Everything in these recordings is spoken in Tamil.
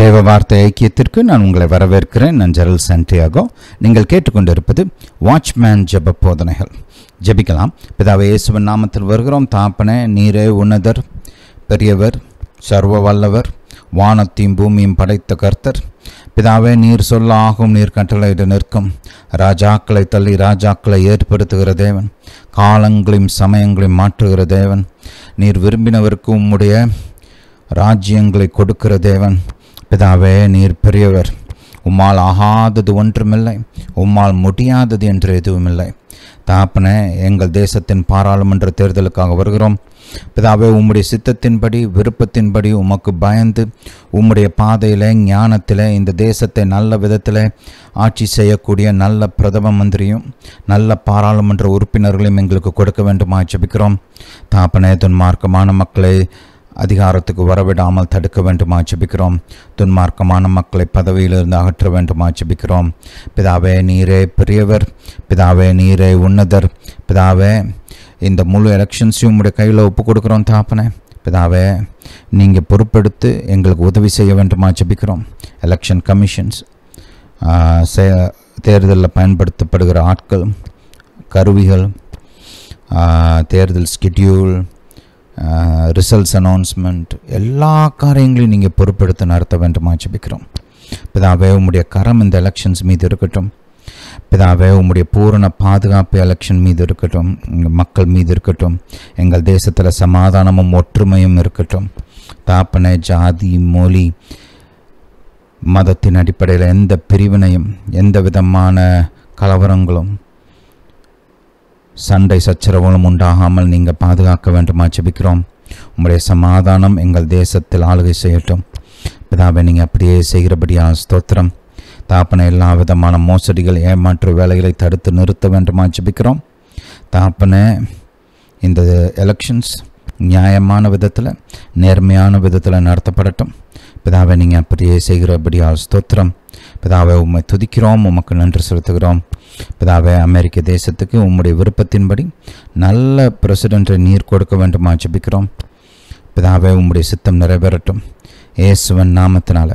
தேவ வார்த்தை ஐக்கியத்திற்கு நான் உங்களை வரவேற்கிறேன் நான் ஜெரல் சென்டியாகோ நீங்கள் கேட்டுக்கொண்டிருப்பது வாட்ச்மேன் ஜப போதனைகள் ஜபிக்கலாம் பிதாவை இயேசுவன் நாமத்தில் வருகிறோம் தாப்பனே நீரே உன்னதர் பெரியவர் சர்வ வல்லவர் வானத்தையும் பூமியும் படைத்த கர்த்தர் பிதாவே நீர் சொல்ல ஆகும் நீர் கட்டளையிட நிற்கும் ராஜாக்களை தள்ளி ராஜாக்களை ஏற்படுத்துகிற தேவன் காலங்களையும் சமயங்களையும் மாற்றுகிற தேவன் நீர் விரும்பினவருக்கு உம்முடைய ராஜ்யங்களை கொடுக்கிற தேவன் பிதாவே நீர் பெரியவர் உம்மால் ஆகாதது ஒன்றுமில்லை உம்மால் முடியாதது என்று எதுவுமில்லை தாப்பனே எங்கள் தேசத்தின் பாராளுமன்ற தேர்தலுக்காக வருகிறோம் பிதாவே உம்முடைய சித்தத்தின்படி விருப்பத்தின்படி உமக்கு பயந்து உம்முடைய பாதையில் ஞானத்தில் இந்த தேசத்தை நல்ல விதத்தில் ஆட்சி செய்யக்கூடிய நல்ல பிரதம மந்திரியும் நல்ல பாராளுமன்ற உறுப்பினர்களையும் எங்களுக்கு கொடுக்க வேண்டுமா ஜபிக்கிறோம் தாப்பனே துன்மார்க்கமான மக்களை அதிகாரத்துக்கு வரவிடாமல் தடுக்க வேண்டுமா ஜெபிக்கிறோம் துன்மார்க்கமான மக்களை பதவியிலிருந்து அகற்ற வேண்டுமா ஜெபிக்கிறோம் பிதாவே நீரே பெரியவர் பிதாவே நீரே உன்னதர் பிதாவே இந்த முழு எலெக்ஷன்ஸையும் உடைய கையில் ஒப்பு கொடுக்குறோம் தாப்பனே பிதாவே நீங்கள் பொறுப்பெடுத்து எங்களுக்கு உதவி செய்ய வேண்டுமா ஜெபிக்கிறோம் எலெக்ஷன் கமிஷன்ஸ் தேர்தலில் பயன்படுத்தப்படுகிற ஆட்கள் கருவிகள் தேர்தல் ஸ்கெட்யூல் ரிசல்ட்ஸ் அனௌன்ஸ்மெண்ட் எல்லா காரியங்களையும் நீங்கள் பொறுப்பெடுத்து நடத்த வேண்டுமா ஜபிக்கிறோம் பிதாவே உம்முடைய கரம் இந்த எலெக்ஷன்ஸ் மீது இருக்கட்டும் பிதாவே உம்முடைய பூரண பாதுகாப்பு எலெக்ஷன் மீது இருக்கட்டும் எங்கள் மக்கள் மீது இருக்கட்டும் எங்கள் தேசத்தில் சமாதானமும் ஒற்றுமையும் இருக்கட்டும் தாப்பனை ஜாதி மொழி மதத்தின் அடிப்படையில் எந்த பிரிவினையும் எந்த விதமான கலவரங்களும் சண்டை சச்சரவுகளும் உண்டாகாமல் நீங்கள் பாதுகாக்க வேண்டுமா ஜெபிக்கிறோம் உங்களுடைய சமாதானம் எங்கள் தேசத்தில் ஆளுகை செய்யட்டும் பிதாவை நீங்கள் அப்படியே செய்கிறபடியான ஸ்தோத்திரம் தாப்பனை எல்லா விதமான மோசடிகள் ஏமாற்று வேலைகளை தடுத்து நிறுத்த வேண்டுமா ஜெபிக்கிறோம் தாப்பனை இந்த எலெக்ஷன்ஸ் நியாயமான விதத்தில் நேர்மையான விதத்தில் நடத்தப்படட்டும் பிதாவை நீங்கள் அப்படியே செய்கிறபடியால் ஸ்தோத்திரம் பிதாவை உண்மை துதிக்கிறோம் உமக்கு நன்றி செலுத்துகிறோம் பிதாவை அமெரிக்க தேசத்துக்கு உம்முடைய விருப்பத்தின்படி நல்ல பிரசிடென்ட்டை நீர் கொடுக்க வேண்டுமா ஜபிக்கிறோம் பிதாவை உம்முடைய சித்தம் நிறைவேறட்டும் இயேசுவன் நாமத்தினால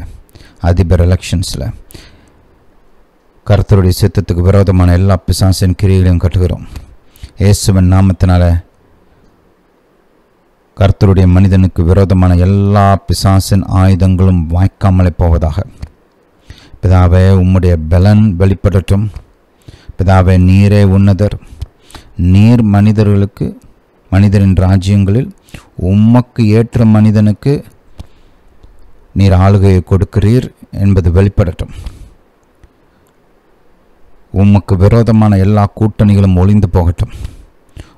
அதிபர் எலெக்ஷன்ஸில் கருத்தருடைய சித்தத்துக்கு விரோதமான எல்லா பிசாசின் கிரிகளையும் கட்டுகிறோம் இயேசுவன் நாமத்தினால கர்த்தருடைய மனிதனுக்கு விரோதமான எல்லா பிசாசின் ஆயுதங்களும் வாய்க்காமலே போவதாக பிதாவே உம்முடைய பலன் வெளிப்படட்டும் பிதாவே நீரே உன்னதர் நீர் மனிதர்களுக்கு மனிதரின் ராஜ்யங்களில் உம்மக்கு ஏற்ற மனிதனுக்கு நீர் ஆளுகையை கொடுக்கிறீர் என்பது வெளிப்படட்டும் உமக்கு விரோதமான எல்லா கூட்டணிகளும் ஒளிந்து போகட்டும்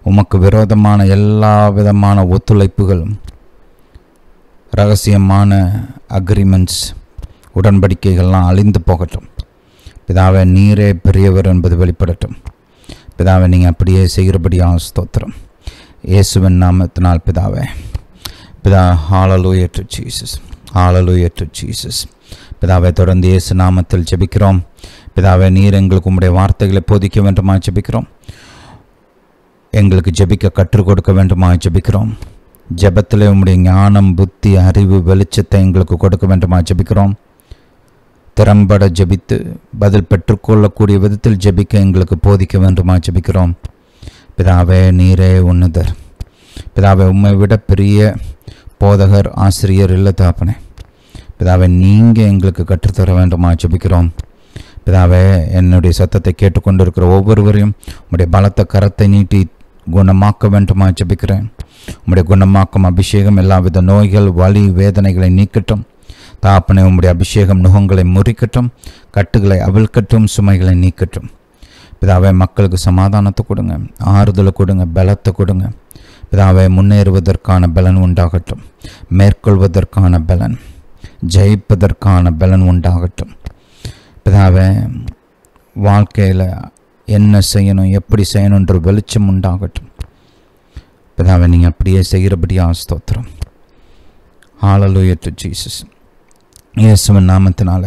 உமக்கு விரோதமான எல்லா விதமான ஒத்துழைப்புகளும் ரகசியமான அக்ரிமெண்ட்ஸ் உடன்படிக்கைகள்லாம் அழிந்து போகட்டும் பிதாவை நீரே பெரியவர் என்பது வெளிப்படட்டும் பிதாவை நீங்கள் அப்படியே செய்கிறபடியாக ஸ்தோத்திரம் இயேசுவின் நாமத்தினால் பிதாவே பிதா ஆளலூ ஏற்று ஜீசஸ் ஆளலூ டு ஜீசஸ் பிதாவை தொடர்ந்து இயேசு நாமத்தில் ஜெபிக்கிறோம் பிதாவை நீர் எங்களுக்கு உங்களுடைய வார்த்தைகளை போதிக்க வேண்டுமா ஜெபிக்கிறோம் எங்களுக்கு ஜெபிக்க கற்றுக் கொடுக்க வேண்டுமா ஜபிக்கிறோம் ஜெபத்தில் உங்களுடைய ஞானம் புத்தி அறிவு வெளிச்சத்தை எங்களுக்கு கொடுக்க வேண்டுமா ஜபிக்கிறோம் திறம்பட ஜெபித்து பதில் பெற்றுக்கொள்ளக்கூடிய விதத்தில் ஜெபிக்க எங்களுக்கு போதிக்க வேண்டுமா ஜபிக்கிறோம் பிதாவே நீரே உன்னதர் பிதாவை உண்மை விட பெரிய போதகர் ஆசிரியர் இல்லை தாப்பனே பிதாவை நீங்கள் எங்களுக்கு கற்றுத்தர வேண்டுமா ஜபிக்கிறோம் பிதாவே என்னுடைய சத்தத்தை கேட்டுக்கொண்டிருக்கிற ஒவ்வொருவரையும் உங்களுடைய பலத்த கரத்தை நீட்டி குணமாக்க வேண்டுமா ஜபிக்கிறேன் உம்முடைய குணமாக்கும் அபிஷேகம் எல்லாவித நோய்கள் வலி வேதனைகளை நீக்கட்டும் தாப்பனை உம்முடைய அபிஷேகம் நுகங்களை முறிக்கட்டும் கட்டுகளை அவிழ்கட்டும் சுமைகளை நீக்கட்டும் பிதாவை மக்களுக்கு சமாதானத்தை கொடுங்க ஆறுதலை கொடுங்க பலத்தை கொடுங்க பிதாவை முன்னேறுவதற்கான பலன் உண்டாகட்டும் மேற்கொள்வதற்கான பலன் ஜெயிப்பதற்கான பலன் உண்டாகட்டும் பிதாவை வாழ்க்கையில் என்ன செய்யணும் எப்படி செய்யணுன்ற வெளிச்சம் உண்டாகட்டும் பிதாவை நீங்கள் அப்படியே செய்கிறபடியாக ஸ்தோத்திரம் ஆளலூயத்து ஜீசஸ் இயேசுவன் நாமத்தினால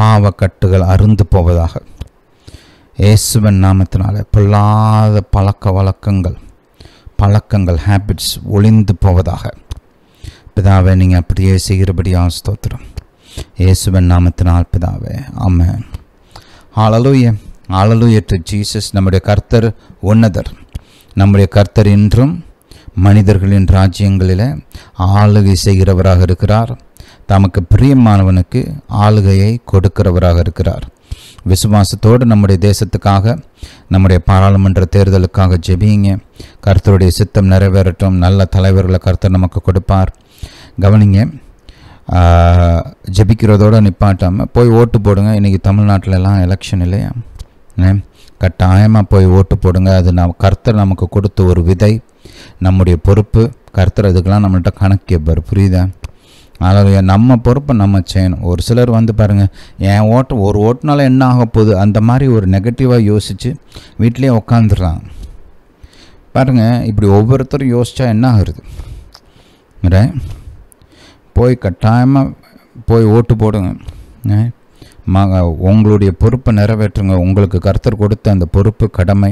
பாவக்கட்டுகள் அருந்து போவதாக இயேசுவன் நாமத்தினால பொல்லாத பழக்க வழக்கங்கள் பழக்கங்கள் ஹேபிட்ஸ் ஒளிந்து போவதாக பிதாவை நீங்கள் அப்படியே செய்கிறபடியாக ஸ்தோத்திரம் இயேசுவன் நாமத்தினால் பிதாவே ஆமாம் ஆளலுயே ஏற்று ஜீசஸ் நம்முடைய கர்த்தர் உன்னதர் நம்முடைய கர்த்தர் என்றும் மனிதர்களின் ராஜ்யங்களில் ஆளுகை செய்கிறவராக இருக்கிறார் தமக்கு பிரியமானவனுக்கு ஆளுகையை கொடுக்கிறவராக இருக்கிறார் விசுவாசத்தோடு நம்முடைய தேசத்துக்காக நம்முடைய பாராளுமன்ற தேர்தலுக்காக ஜெபிங்க கர்த்தருடைய சித்தம் நிறைவேறட்டும் நல்ல தலைவர்களை கர்த்தர் நமக்கு கொடுப்பார் கவனிங்க ஜெபிக்கிறதோடு நிப்பாட்டாமல் போய் ஓட்டு போடுங்க இன்றைக்கி தமிழ்நாட்டிலலாம் எலெக்ஷன் இல்லையா கட்டாயமாக போய் ஓட்டு போடுங்க அது நம் கர்த்தர் நமக்கு கொடுத்த ஒரு விதை நம்முடைய பொறுப்பு கர்த்தர் அதுக்கெல்லாம் நம்மள்கிட்ட கணக்கு எப்பார் புரியுதா அதாவது நம்ம பொறுப்பை நம்ம செய்யணும் ஒரு சிலர் வந்து பாருங்கள் என் ஓட்டு ஒரு ஓட்டுனால என்ன ஆக போகுது அந்த மாதிரி ஒரு நெகட்டிவாக யோசித்து வீட்லேயே உக்காந்துடுறாங்க பாருங்கள் இப்படி ஒவ்வொருத்தரும் யோசித்தா என்ன ஆகுறது போய் கட்டாயமாக போய் ஓட்டு போடுங்க மக உங்களுடைய பொறுப்பை நிறைவேற்றுங்க உங்களுக்கு கர்த்தர் கொடுத்த அந்த பொறுப்பு கடமை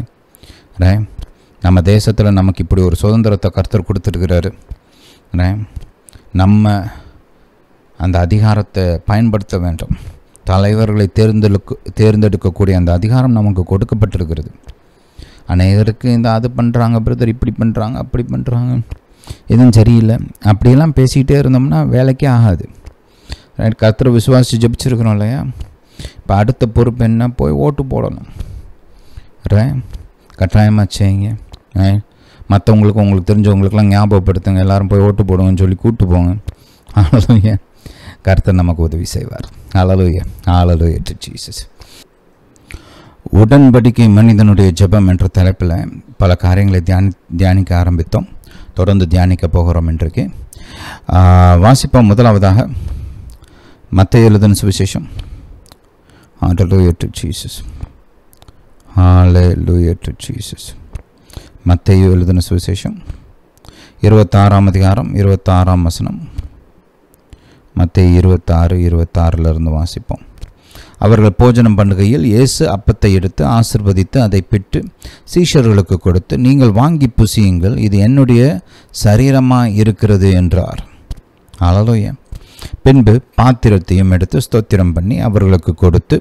நம்ம தேசத்தில் நமக்கு இப்படி ஒரு சுதந்திரத்தை கர்த்தர் கொடுத்துருக்கிறாரு நம்ம அந்த அதிகாரத்தை பயன்படுத்த வேண்டும் தலைவர்களை தேர்ந்தெடுக்க தேர்ந்தெடுக்கக்கூடிய அந்த அதிகாரம் நமக்கு கொடுக்கப்பட்டிருக்கிறது அநேகருக்கு இந்த அது பண்ணுறாங்க பிரதர் இப்படி பண்ணுறாங்க அப்படி பண்ணுறாங்க எதுவும் சரியில்லை அப்படியெல்லாம் பேசிக்கிட்டே இருந்தோம்னா வேலைக்கே ஆகாது ரைட் கத்திர விசுவாசி ஜபிச்சிருக்கிறோம் இல்லையா இப்போ அடுத்த பொறுப்பு என்ன போய் ஓட்டு போடணும் ரே கட்டாயமாக செய்யுங்க மற்றவங்களுக்கு உங்களுக்கு தெரிஞ்சவங்களுக்குலாம் ஞாபகப்படுத்துங்க எல்லோரும் போய் ஓட்டு போடுங்கன்னு சொல்லி கூப்பிட்டு போங்க ஆலலூயா கருத்தர் நமக்கு உதவி செய்வார் ஆலலூயா ஆலலூயா டு ஜீசஸ் உடன்படிக்கை மனிதனுடைய ஜெபம் என்ற தலைப்பில் பல காரியங்களை தியானி தியானிக்க ஆரம்பித்தோம் தொடர்ந்து தியானிக்க போகிறோம் இன்றைக்கு வாசிப்போம் முதலாவதாக மற்ற எழுதின சுவிசேஷம் டு டு மத்தையோ எழுதின சுவிசேஷம் இருபத்தாறாம் அதிகாரம் இருபத்தாறாம் வசனம் மத்திய இருபத்தாறு இருந்து வாசிப்போம் அவர்கள் போஜனம் பண்ணுகையில் இயேசு அப்பத்தை எடுத்து ஆசிர்வதித்து அதை பிட்டு சீஷர்களுக்கு கொடுத்து நீங்கள் வாங்கி புசியுங்கள் இது என்னுடைய சரீரமாக இருக்கிறது என்றார் அழலோயே பின்பு பாத்திரத்தையும் எடுத்து ஸ்தோத்திரம் பண்ணி அவர்களுக்கு கொடுத்து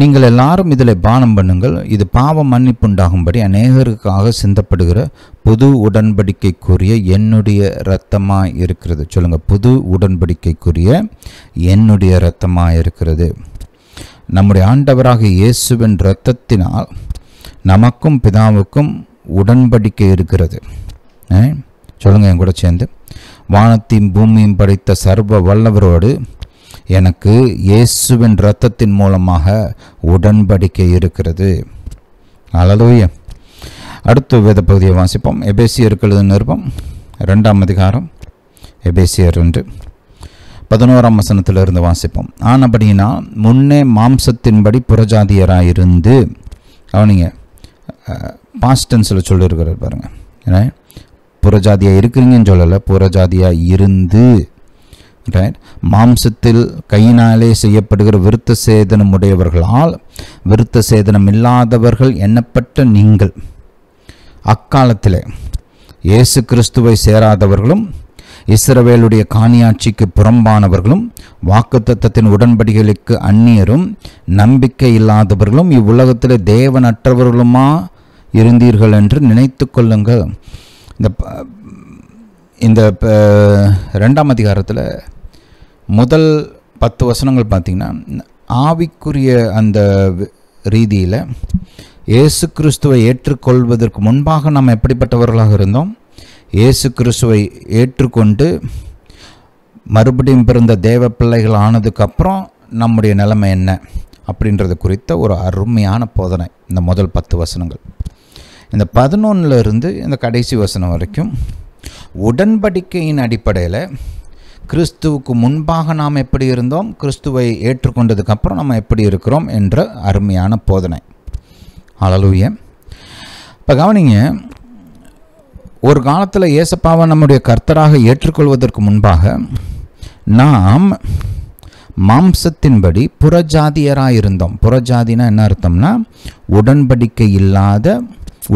நீங்கள் எல்லாரும் இதில் பானம் பண்ணுங்கள் இது பாவ மன்னிப்பு உண்டாகும்படி அநேகருக்காக சிந்தப்படுகிற புது உடன்படிக்கைக்குரிய என்னுடைய இரத்தமாக இருக்கிறது சொல்லுங்கள் புது உடன்படிக்கைக்குரிய என்னுடைய இரத்தமாக இருக்கிறது நம்முடைய ஆண்டவராக இயேசுவின் இரத்தத்தினால் நமக்கும் பிதாவுக்கும் உடன்படிக்கை இருக்கிறது சொல்லுங்கள் என் கூட சேர்ந்து வானத்தையும் பூமியும் படைத்த சர்வ வல்லவரோடு எனக்கு இயேசுவின் இரத்தத்தின் மூலமாக உடன்படிக்கை இருக்கிறது அழலூய அடுத்த வேத பகுதியை வாசிப்போம் எபேசியர்களது நிருபம் ரெண்டாம் அதிகாரம் எபேசியர் என்று பதினோராம் வசனத்திலிருந்து வாசிப்போம் ஆனபடினா முன்னே மாம்சத்தின்படி புறஜாதியராயிருந்து அவனிங்க பாஸ்டன்ஸில் சொல்லியிருக்கிறார் பாருங்கள் ஏன்னா புறஜாதியாக இருக்கிறீங்கன்னு சொல்லலை புறஜாதியாக இருந்து ரைட் மாம்சத்தில் கையினாலே செய்யப்படுகிற விருத்த சேதனம் உடையவர்களால் விருத்த சேதனம் இல்லாதவர்கள் எண்ணப்பட்ட நீங்கள் அக்காலத்தில் இயேசு கிறிஸ்துவை சேராதவர்களும் இஸ்ரவேலுடைய காணியாட்சிக்கு புறம்பானவர்களும் வாக்குத்தத்தின் உடன்படிகளுக்கு அந்நியரும் நம்பிக்கை இல்லாதவர்களும் இவ்வுலகத்தில் தேவனற்றவர்களுமா இருந்தீர்கள் என்று நினைத்து கொள்ளுங்கள் இந்த இந்த ரெண்டாம் அதிகாரத்தில் முதல் பத்து வசனங்கள் பார்த்திங்கன்னா ஆவிக்குரிய அந்த ரீதியில் இயேசு கிறிஸ்துவை ஏற்றுக்கொள்வதற்கு முன்பாக நாம் எப்படிப்பட்டவர்களாக இருந்தோம் இயேசு கிறிஸ்துவை ஏற்றுக்கொண்டு மறுபடியும் பிறந்த தேவ பிள்ளைகள் ஆனதுக்கப்புறம் நம்முடைய நிலைமை என்ன அப்படின்றது குறித்த ஒரு அருமையான போதனை இந்த முதல் பத்து வசனங்கள் இந்த பதினொன்னுலேருந்து இந்த கடைசி வசனம் வரைக்கும் உடன்படிக்கையின் அடிப்படையில் கிறிஸ்துவுக்கு முன்பாக நாம் எப்படி இருந்தோம் கிறிஸ்துவை ஏற்றுக்கொண்டதுக்கப்புறம் நம்ம எப்படி இருக்கிறோம் என்ற அருமையான போதனை அழலுவிய இப்போ கவனிங்க ஒரு காலத்தில் இயேசப்பாவை நம்முடைய கர்த்தராக ஏற்றுக்கொள்வதற்கு முன்பாக நாம் மாம்சத்தின்படி புறஜாதியராக இருந்தோம் புறஜாதினா என்ன அர்த்தம்னா உடன்படிக்கை இல்லாத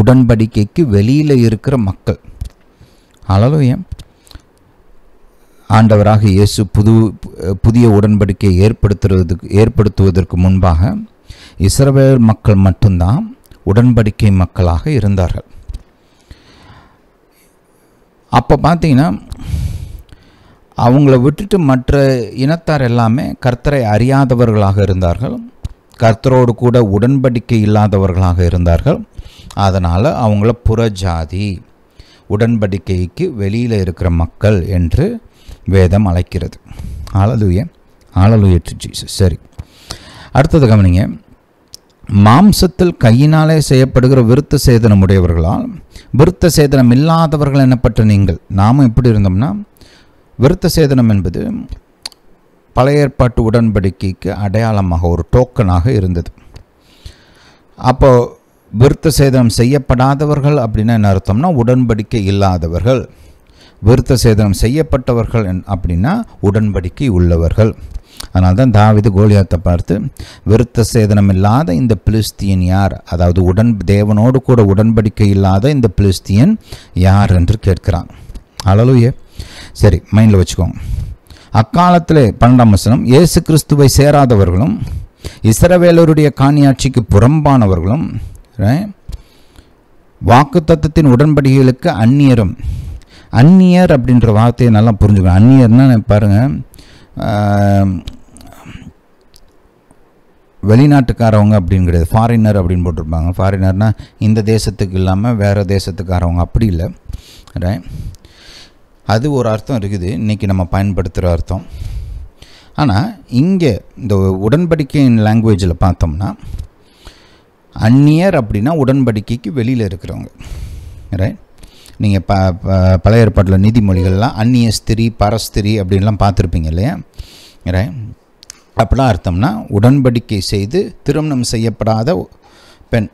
உடன்படிக்கைக்கு வெளியில் இருக்கிற மக்கள் அலலுயம் ஆண்டவராக இயேசு புது புதிய உடன்படிக்கையை ஏற்படுத்துறதுக்கு ஏற்படுத்துவதற்கு முன்பாக இஸ்ரவேல் மக்கள் மட்டும்தான் உடன்படிக்கை மக்களாக இருந்தார்கள் அப்போ பார்த்தீங்கன்னா அவங்கள விட்டுட்டு மற்ற இனத்தார் எல்லாமே கர்த்தரை அறியாதவர்களாக இருந்தார்கள் கர்த்தரோடு கூட உடன்படிக்கை இல்லாதவர்களாக இருந்தார்கள் அதனால் அவங்கள புறஜாதி உடன்படிக்கைக்கு வெளியில் இருக்கிற மக்கள் என்று வேதம் அழைக்கிறது ஆலலுய ஆலலுய டு ஜீசஸ் சரி அடுத்தது கவனிங்க மாம்சத்தில் கையினாலே செய்யப்படுகிற விருத்த சேதனம் உடையவர்களால் விருத்த சேதனம் இல்லாதவர்கள் எனப்பட்ட நீங்கள் நாம் எப்படி இருந்தோம்னா விருத்த சேதனம் என்பது பழைய ஏற்பாட்டு உடன்படிக்கைக்கு அடையாளமாக ஒரு டோக்கனாக இருந்தது அப்போது விருத்த சேதனம் செய்யப்படாதவர்கள் அப்படின்னா என்ன அர்த்தம்னா உடன்படிக்கை இல்லாதவர்கள் விருத்த சேதனம் செய்யப்பட்டவர்கள் அப்படின்னா உடன்படிக்கை உள்ளவர்கள் அதனால தான் தாவிது கோலியாத்தை பார்த்து விருத்த சேதனம் இல்லாத இந்த பிலிஸ்தீன் யார் அதாவது உடன் தேவனோடு கூட உடன்படிக்கை இல்லாத இந்த பிலிஸ்தீன் யார் என்று கேட்கிறான் அழலுயே சரி மைண்டில் வச்சுக்கோங்க அக்காலத்தில் பன்னெண்டாம் வசனம் இயேசு கிறிஸ்துவை சேராதவர்களும் இசரவேலருடைய காணியாட்சிக்கு புறம்பானவர்களும் வாக்கு தத்துவத்தின் உடன்படிகளுக்கு அந்நியரும் அந்நியர் அப்படின்ற வார்த்தையை நல்லா புரிஞ்சுக்கணும் அந்நியர்னா பாருங்கள் வெளிநாட்டுக்காரவங்க அப்படின்னு கிடையாது ஃபாரினர் அப்படின்னு போட்டிருப்பாங்க ஃபாரினர்னால் இந்த தேசத்துக்கு இல்லாமல் வேறு தேசத்துக்காரவங்க அப்படி இல்லை ரைட் அது ஒரு அர்த்தம் இருக்குது இன்றைக்கி நம்ம பயன்படுத்துகிற அர்த்தம் ஆனால் இங்கே இந்த உடன்படிக்கையின் லாங்குவேஜில் பார்த்தோம்னா அந்நியர் அப்படின்னா உடன்படிக்கைக்கு வெளியில் இருக்கிறவங்க ரைட் நீங்கள் ப பழைய ஏற்பாட்டில் நிதிமொழிகள்லாம் அந்நிய ஸ்திரி பரஸ்திரி அப்படின்லாம் பார்த்துருப்பீங்க இல்லையா ரைட் அப்படிலாம் அர்த்தம்னா உடன்படிக்கை செய்து திருமணம் செய்யப்படாத பெண்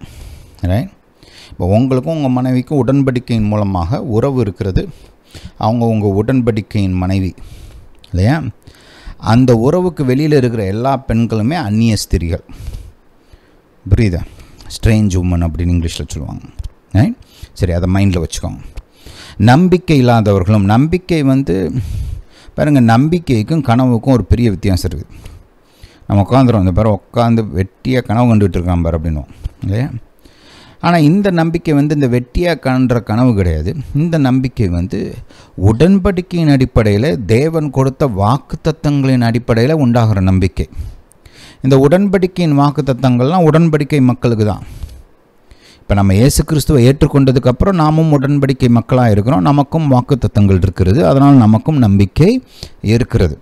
ரைட் இப்போ உங்களுக்கும் உங்கள் மனைவிக்கும் உடன்படிக்கையின் மூலமாக உறவு இருக்கிறது அவங்க உங்கள் உடன்படிக்கையின் மனைவி இல்லையா அந்த உறவுக்கு வெளியில் இருக்கிற எல்லா பெண்களுமே அந்நிய ஸ்திரிகள் புரியுதா ஸ்ட்ரேஞ்ச் உமன் அப்படின்னு இங்கிலீஷில் சொல்லுவாங்க சரி அதை மைண்டில் வச்சுக்கோங்க நம்பிக்கை இல்லாதவர்களும் நம்பிக்கை வந்து பாருங்கள் நம்பிக்கைக்கும் கனவுக்கும் ஒரு பெரிய வித்தியாசம் இருக்குது நம்ம உட்காந்துரும் அந்த பாரு உட்காந்து வெட்டியாக கனவு கண்டுகிட்டு இருக்கான் பாரு அப்படின்னுவோம் இல்லையா ஆனால் இந்த நம்பிக்கை வந்து இந்த வெட்டியாக காண்ற கனவு கிடையாது இந்த நம்பிக்கை வந்து உடன்படிக்கையின் அடிப்படையில் தேவன் கொடுத்த வாக்கு தத்தங்களின் அடிப்படையில் உண்டாகிற நம்பிக்கை இந்த உடன்படிக்கையின் வாக்கு தத்தங்கள்லாம் உடன்படிக்கை மக்களுக்கு தான் இப்போ நம்ம இயேசு கிறிஸ்துவை ஏற்றுக்கொண்டதுக்கப்புறம் நாமும் உடன்படிக்கை மக்களாக இருக்கிறோம் நமக்கும் வாக்கு தத்தங்கள் இருக்கிறது அதனால் நமக்கும் நம்பிக்கை இருக்கிறது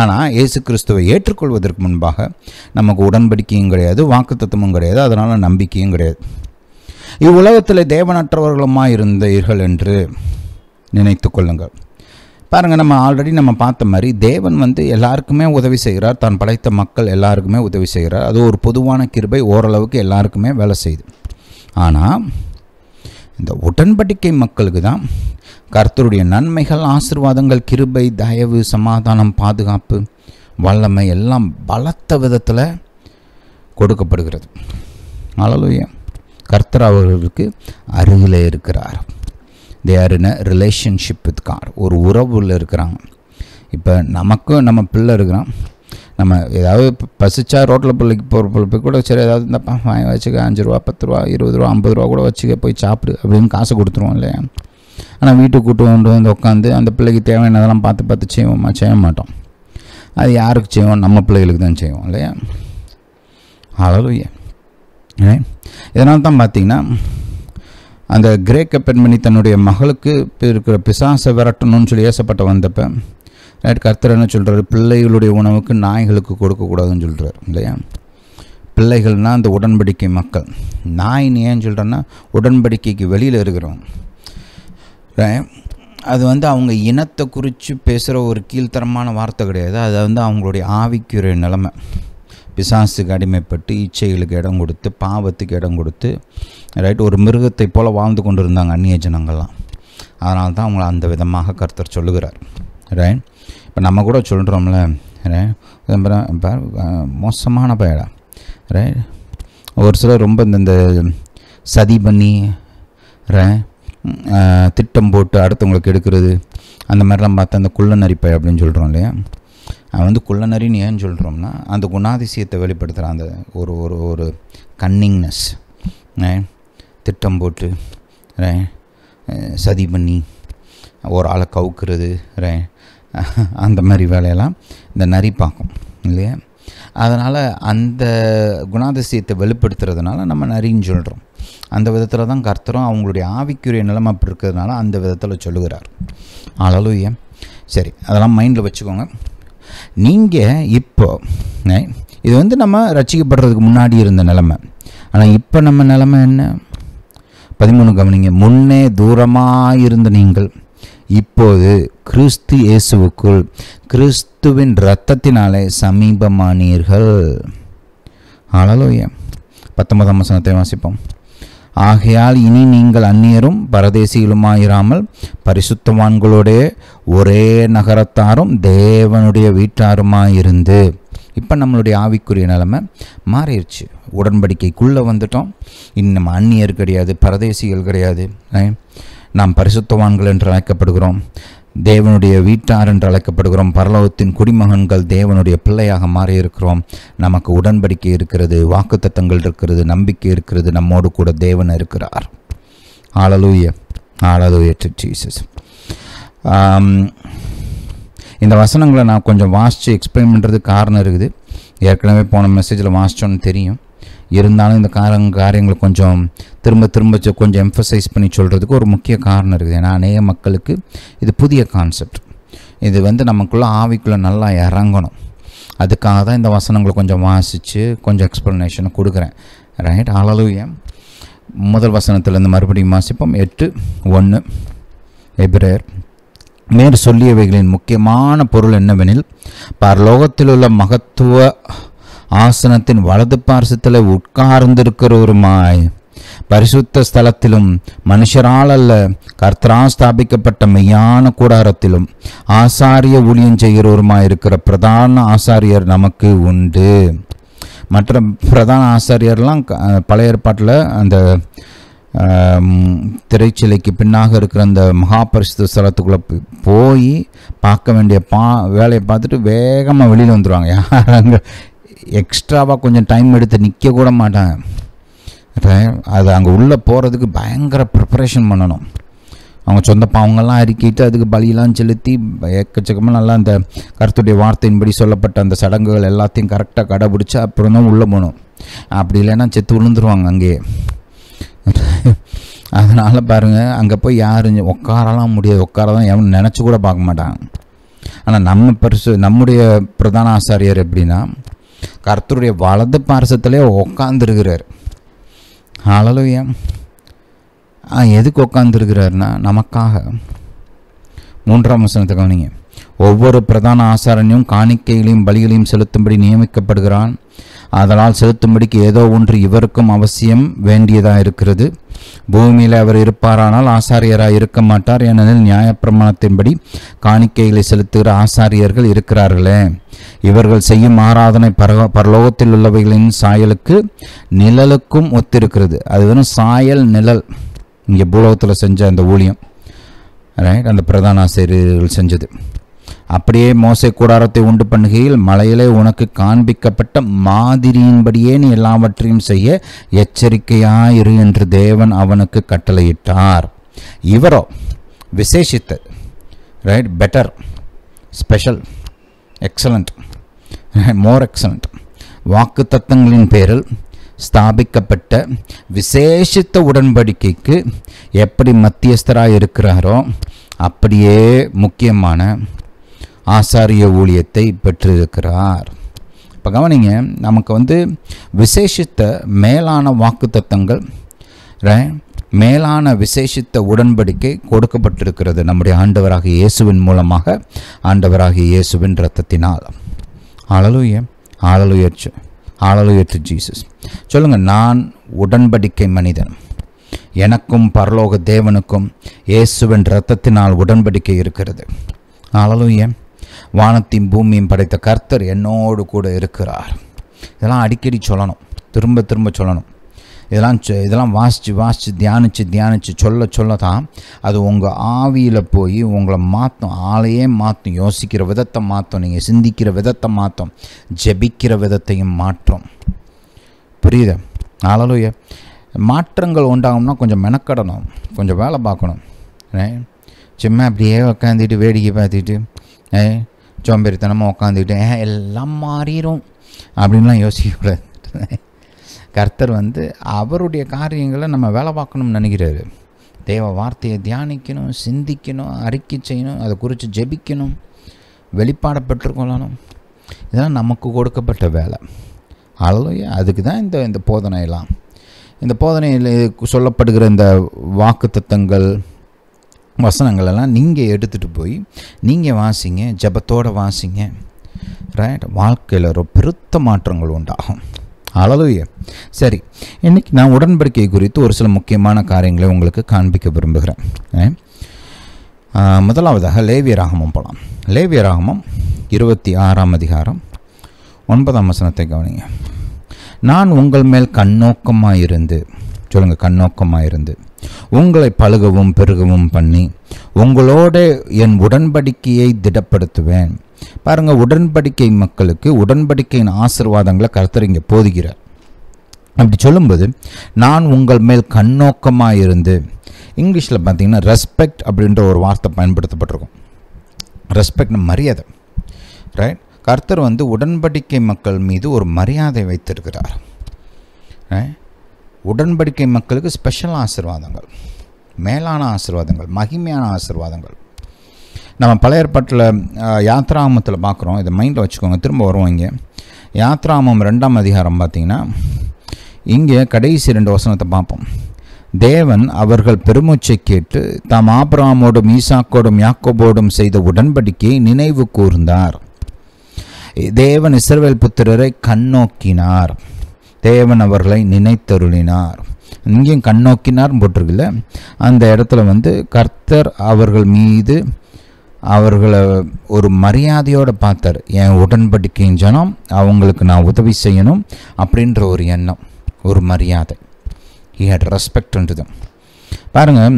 ஆனால் இயேசு கிறிஸ்துவை ஏற்றுக்கொள்வதற்கு முன்பாக நமக்கு உடன்படிக்கையும் கிடையாது வாக்கு தத்துவமும் கிடையாது அதனால் நம்பிக்கையும் கிடையாது இவ்வுலகத்தில் தேவனற்றவர்களுமாக இருந்தீர்கள் என்று நினைத்து கொள்ளுங்கள் பாருங்கள் நம்ம ஆல்ரெடி நம்ம பார்த்த மாதிரி தேவன் வந்து எல்லாருக்குமே உதவி செய்கிறார் தான் படைத்த மக்கள் எல்லாருக்குமே உதவி செய்கிறார் அது ஒரு பொதுவான கிருபை ஓரளவுக்கு எல்லாருக்குமே வேலை செய்யுது ஆனால் இந்த உடன்படிக்கை மக்களுக்கு தான் கர்த்தருடைய நன்மைகள் ஆசிர்வாதங்கள் கிருபை தயவு சமாதானம் பாதுகாப்பு வல்லமை எல்லாம் பலத்த விதத்தில் கொடுக்கப்படுகிறது அழலுயா கர்த்தர் அவர்களுக்கு அருகில் இருக்கிறார் they are in a relationship with God ஒரு உறவுல இருக்கிறாங்க இப்போ நமக்கும் நம்ம பிள்ளை இருக்கிறான் நம்ம ஏதாவது பசிச்சா ரோட்டில் பிள்ளைக்கு போகிற பிள்ளை கூட சரி ஏதாவது இந்தப்பா வாங்கி வச்சுக்க அஞ்சு ரூபா பத்து ரூபா இருபது ரூபா ஐம்பது ரூபா கூட வச்சுக்க போய் சாப்பிடு அப்படின்னு காசு கொடுத்துருவோம் இல்லையா ஆனால் வீட்டுக்கு கூட்டு கொண்டு வந்து உட்காந்து அந்த பிள்ளைக்கு தேவையானதெல்லாம் பார்த்து பார்த்து செய்வோமா செய்ய மாட்டோம் அது யாருக்கு செய்வோம் நம்ம பிள்ளைகளுக்கு தான் செய்வோம் இல்லையா ஏன் இதனால் தான் பார்த்தீங்கன்னா அந்த கிரேக்க பெண்மணி தன்னுடைய மகளுக்கு இப்போ இருக்கிற பிசாசை விரட்டணும்னு சொல்லி ஏசப்பட்ட வந்தப்போ ரைட் கர்த்தர் என்ன சொல்கிறாரு பிள்ளைகளுடைய உணவுக்கு நாய்களுக்கு கொடுக்கக்கூடாதுன்னு சொல்கிறார் இல்லையா பிள்ளைகள்னால் அந்த உடன்படிக்கை மக்கள் நாயின்னு ஏன்னு சொல்கிறேன்னா உடன்படிக்கைக்கு வெளியில் இருக்கிறவங்க அது வந்து அவங்க இனத்தை குறித்து பேசுகிற ஒரு கீழ்த்தரமான வார்த்தை கிடையாது அது வந்து அவங்களுடைய ஆவிக்குரிய நிலைமை பிசாசுக்கு அடிமைப்பட்டு இச்சைகளுக்கு இடம் கொடுத்து பாவத்துக்கு இடம் கொடுத்து ரைட் ஒரு மிருகத்தை போல் வாழ்ந்து கொண்டு இருந்தாங்க அந்நிய ஜனங்கள்லாம் அதனால தான் அவங்கள அந்த விதமாக கருத்தர் சொல்லுகிறார் ரைட் இப்போ நம்ம கூட சொல்கிறோம்ல ரைட் மோசமான பயடா ரைட் ஒரு சிலர் ரொம்ப இந்த சதி பண்ணி திட்டம் போட்டு அடுத்தவங்களுக்கு எடுக்கிறது அந்த மாதிரிலாம் பார்த்தா அந்த குள்ள நரிப்பை அப்படின்னு சொல்கிறோம் இல்லையா வந்து குள்ளநரின்னு ஏன் சொல்கிறோம்னா அந்த குணாதிசயத்தை வெளிப்படுத்துகிற அந்த ஒரு ஒரு ஒரு கன்னிங்னஸ் திட்டம் போட்டு சதி பண்ணி ஒரு ஆளை கவுக்கிறது அந்த மாதிரி வேலையெல்லாம் இந்த நரி பார்க்கும் இல்லையா அதனால் அந்த குணாதிசயத்தை வெளிப்படுத்துறதுனால நம்ம நரின்னு சொல்கிறோம் அந்த விதத்தில் தான் கர்த்தரும் அவங்களுடைய ஆவிக்குரிய நிலைமை அப்படி இருக்கிறதுனால அந்த விதத்தில் சொல்லுகிறார் ஏன் சரி அதெல்லாம் மைண்டில் வச்சுக்கோங்க நீங்கள் இப்போ இது வந்து நம்ம ரசிக்கப்படுறதுக்கு முன்னாடி இருந்த நிலமை ஆனால் இப்போ நம்ம நிலமை என்ன பதிமூணு கவனிங்க முன்னே தூரமாக இருந்த நீங்கள் இப்போது கிறிஸ்து இயேசுவுக்குள் கிறிஸ்துவின் இரத்தத்தினாலே சமீபமானீர்கள் அழலோய பத்தொன்பதாம் வசனத்தை வாசிப்போம் ஆகையால் இனி நீங்கள் அந்நியரும் பரதேசிகளுமாயிராமல் பரிசுத்தவான்களுடைய ஒரே நகரத்தாரும் தேவனுடைய வீட்டாருமாயிருந்து இப்போ நம்மளுடைய ஆவிக்குரிய நிலைமை மாறிடுச்சு உடன்படிக்கைக்குள்ளே வந்துட்டோம் இன்னும் நம்ம அந்நியர் கிடையாது பரதேசிகள் கிடையாது நாம் பரிசுத்தவான்கள் என்று அழைக்கப்படுகிறோம் தேவனுடைய வீட்டார் என்று அழைக்கப்படுகிறோம் பரலோகத்தின் குடிமகன்கள் தேவனுடைய பிள்ளையாக மாறியிருக்கிறோம் நமக்கு உடன்படிக்கை இருக்கிறது வாக்குத்தத்தங்கள் இருக்கிறது நம்பிக்கை இருக்கிறது நம்மோடு கூட தேவன் இருக்கிறார் ஆளலூய ஆளலூய ஜீசஸ் இந்த வசனங்களை நான் கொஞ்சம் வாசித்து எக்ஸ்பிளைன் பண்ணுறதுக்கு காரணம் இருக்குது ஏற்கனவே போன மெசேஜில் வாசித்தோன்னு தெரியும் இருந்தாலும் இந்த காரங்க காரியங்களை கொஞ்சம் திரும்ப திரும்ப கொஞ்சம் எம்ஃபசைஸ் பண்ணி சொல்கிறதுக்கு ஒரு முக்கிய காரணம் இருக்குது ஏன்னா அநேக மக்களுக்கு இது புதிய கான்செப்ட் இது வந்து நமக்குள்ளே ஆவிக்குள்ளே நல்லா இறங்கணும் அதுக்காக தான் இந்த வசனங்களை கொஞ்சம் வாசித்து கொஞ்சம் எக்ஸ்ப்ளனேஷன் கொடுக்குறேன் ரைட் அழலூயம் முதல் வசனத்துலேருந்து மறுபடியும் வாசிப்போம் எட்டு ஒன்று எப்ரேர் மேற் சொல்லியவைகளின் முக்கியமான பொருள் என்னவெனில் பரலோகத்தில் உள்ள மகத்துவ ஆசனத்தின் வலது பார்சத்தில் உட்கார்ந்திருக்கிறவருமாய் பரிசுத்த ஸ்தலத்திலும் மனுஷரால் அல்ல கர்த்தரால் ஸ்தாபிக்கப்பட்ட மெய்யான கூடாரத்திலும் ஆசாரிய ஊழியம் செய்கிறவருமாயிருக்கிற பிரதான ஆசாரியர் நமக்கு உண்டு மற்ற பிரதான ஆசாரியர்லாம் பழைய ஏற்பாட்டில் அந்த திரைச்சிலைக்கு பின்னாக இருக்கிற அந்த மகாபரிசு ஸ்தலத்துக்குள்ளே போய் பார்க்க வேண்டிய பா வேலையை பார்த்துட்டு வேகமாக வெளியில் வந்துடுவாங்க யாராங்க எக்ஸ்ட்ராவாக கொஞ்சம் டைம் எடுத்து நிற்க கூட மாட்டாங்க அது அங்கே உள்ளே போகிறதுக்கு பயங்கர ப்ரிப்பரேஷன் பண்ணணும் அவங்க சொந்த பாவங்கள்லாம் அறிக்கிட்டு அதுக்கு பலியெல்லாம் செலுத்தி எக்கச்சக்கமாக நல்லா அந்த கருத்துடைய வார்த்தையின்படி சொல்லப்பட்ட அந்த சடங்குகள் எல்லாத்தையும் கரெக்டாக கடைபிடிச்சி அப்புறம் தான் உள்ளே போகணும் அப்படி இல்லைன்னா செத்து விழுந்துருவாங்க அங்கேயே அதனால் பாருங்கள் அங்கே போய் யாரும் உட்காரலாம் முடியாது உட்கார தான் எவன் நினச்சி கூட பார்க்க மாட்டாங்க ஆனால் நம்ம பரிசு நம்முடைய பிரதான ஆசாரியர் எப்படின்னா கருத்துடைய வலது பார்சத்திலே உட்காந்துருக்கிறார் அழலுயா எதுக்கு உட்காந்துருக்கிறாருன்னா நமக்காக மூன்றாம் வசனத்தை கவனிங்க ஒவ்வொரு பிரதான ஆசாரனையும் காணிக்கைகளையும் பலிகளையும் செலுத்தும்படி நியமிக்கப்படுகிறான் அதனால் செலுத்தும்படிக்கு ஏதோ ஒன்று இவருக்கும் அவசியம் வேண்டியதாக இருக்கிறது பூமியில் அவர் இருப்பாரானால் ஆசாரியராக இருக்க மாட்டார் ஏனெனில் நியாயப்பிரமாணத்தின்படி காணிக்கைகளை செலுத்துகிற ஆசாரியர்கள் இருக்கிறார்களே இவர்கள் செய்யும் ஆராதனை பரக பரலோகத்தில் உள்ளவைகளின் சாயலுக்கு நிழலுக்கும் ஒத்திருக்கிறது அது வந்து சாயல் நிழல் இங்கே பூலோகத்தில் செஞ்ச அந்த ஊழியம் ரைட் அந்த பிரதான ஆசிரியர்கள் செஞ்சது அப்படியே மோசை கூடாரத்தை உண்டு பண்ணுகையில் மலையிலே உனக்கு காண்பிக்கப்பட்ட மாதிரியின்படியே நீ எல்லாவற்றையும் செய்ய எச்சரிக்கையாயிரு என்று தேவன் அவனுக்கு கட்டளையிட்டார் இவரோ விசேஷித்து right better special excellent more excellent வாக்கு தத்தங்களின் பேரில் ஸ்தாபிக்கப்பட்ட விசேஷித்த உடன்படிக்கைக்கு எப்படி மத்தியஸ்தராக இருக்கிறாரோ அப்படியே முக்கியமான ஆசாரிய ஊழியத்தை பெற்றிருக்கிறார் இப்போ கவனிங்க நமக்கு வந்து விசேஷித்த மேலான வாக்கு தத்தங்கள் மேலான விசேஷித்த உடன்படிக்கை கொடுக்கப்பட்டிருக்கிறது நம்முடைய ஆண்டவராக இயேசுவின் மூலமாக ஆண்டவராகிய இயேசுவின் ரத்தத்தினால் ஆளலுய ஆளலுயர்ச்சு ஆளலுயர்த்து ஜீசஸ் சொல்லுங்கள் நான் உடன்படிக்கை மனிதன் எனக்கும் பரலோக தேவனுக்கும் இயேசுவின் ரத்தத்தினால் உடன்படிக்கை இருக்கிறது ஆளலுயன் வானத்தையும் பூமியும் படைத்த கர்த்தர் என்னோடு கூட இருக்கிறார் இதெல்லாம் அடிக்கடி சொல்லணும் திரும்ப திரும்ப சொல்லணும் இதெல்லாம் இதெல்லாம் வாசித்து வாசித்து தியானித்து தியானித்து சொல்ல சொல்ல தான் அது உங்கள் ஆவியில் போய் உங்களை மாற்றும் ஆளையே மாற்றும் யோசிக்கிற விதத்தை மாற்றும் நீங்கள் சிந்திக்கிற விதத்தை மாற்றும் ஜெபிக்கிற விதத்தையும் மாற்றும் புரியுது ஆளலோய மாற்றங்கள் உண்டாகும்னா கொஞ்சம் மெனக்கடணும் கொஞ்சம் வேலை பார்க்கணும் சும்மா அப்படியே உட்காந்துட்டு வேடிக்கை பார்த்துட்டு சோம்பேறித்தனமாக உட்காந்துக்கிட்டு ஏன் எல்லாம் மாறிடும் அப்படின்லாம் யோசிக்கக்கூடாது கர்த்தர் வந்து அவருடைய காரியங்களை நம்ம வேலை பார்க்கணும்னு நினைக்கிறாரு தேவ வார்த்தையை தியானிக்கணும் சிந்திக்கணும் அறிக்கை செய்யணும் அதை குறித்து ஜெபிக்கணும் வெளிப்பாட பெற்றுக்கொள்ளணும் இதெல்லாம் நமக்கு கொடுக்கப்பட்ட வேலை அழலையா அதுக்கு தான் இந்த இந்த போதனையெல்லாம் இந்த போதனையில் சொல்லப்படுகிற இந்த வாக்கு தத்தங்கள் வசனங்களெல்லாம் நீங்கள் எடுத்துகிட்டு போய் நீங்கள் வாசிங்க ஜபத்தோடு வாசிங்க ரைட் வாழ்க்கையில் ஒரு பெருத்த மாற்றங்கள் உண்டாகும் அளவுய சரி இன்றைக்கி நான் உடன்படிக்கை குறித்து ஒரு சில முக்கியமான காரியங்களை உங்களுக்கு காண்பிக்க விரும்புகிறேன் முதலாவதாக லேவிய ராகமம் போகலாம் லேவிய ராகமம் இருபத்தி ஆறாம் அதிகாரம் ஒன்பதாம் வசனத்தை கவனிங்க நான் உங்கள் மேல் கண்ணோக்கமாக இருந்து சொல்லுங்கள் கண்ணோக்கமாக இருந்து உங்களை பழுகவும் பெருகவும் பண்ணி உங்களோட என் உடன்படிக்கையை திடப்படுத்துவேன் பாருங்கள் உடன்படிக்கை மக்களுக்கு உடன்படிக்கையின் ஆசிர்வாதங்களை கருத்தர் இங்கே போதுகிறார் அப்படி சொல்லும்போது நான் உங்கள் மேல் கண்ணோக்கமாக இருந்து இங்கிலீஷில் பார்த்தீங்கன்னா ரெஸ்பெக்ட் அப்படின்ற ஒரு வார்த்தை பயன்படுத்தப்பட்டிருக்கும் ரெஸ்பெக்ட்னு மரியாதை ரைட் கர்த்தர் வந்து உடன்படிக்கை மக்கள் மீது ஒரு மரியாதை வைத்திருக்கிறார் ரைட் உடன்படிக்கை மக்களுக்கு ஸ்பெஷல் ஆசிர்வாதங்கள் மேலான ஆசிர்வாதங்கள் மகிமையான ஆசிர்வாதங்கள் நம்ம பழைய ஏற்பாட்டில் யாத்ராமத்தில் பார்க்குறோம் இதை மைண்டில் வச்சுக்கோங்க திரும்ப வருவோம் இங்கே யாத்ராமம் ரெண்டாம் அதிகாரம் பார்த்திங்கன்னா இங்கே கடைசி ரெண்டு வசனத்தை பார்ப்போம் தேவன் அவர்கள் பெருமூச்சை கேட்டு தாம் ஆபராமோடும் ஈசாக்கோடும் யாக்கோபோடும் செய்த உடன்படிக்கையை நினைவு கூர்ந்தார் தேவன் இசர்வேல் புத்திரரை கண்ணோக்கினார் தேவன் அவர்களை நினைத்தருளினார் இங்கேயும் கண்ணோக்கினார் போட்டிருக்குல்ல அந்த இடத்துல வந்து கர்த்தர் அவர்கள் மீது அவர்களை ஒரு மரியாதையோடு பார்த்தார் என் உடன்படிக்கையின் ஜனம் அவங்களுக்கு நான் உதவி செய்யணும் அப்படின்ற ஒரு எண்ணம் ஒரு மரியாதை ஹி ஹேட் ரெஸ்பெக்ட்ன்றது பாருங்கள்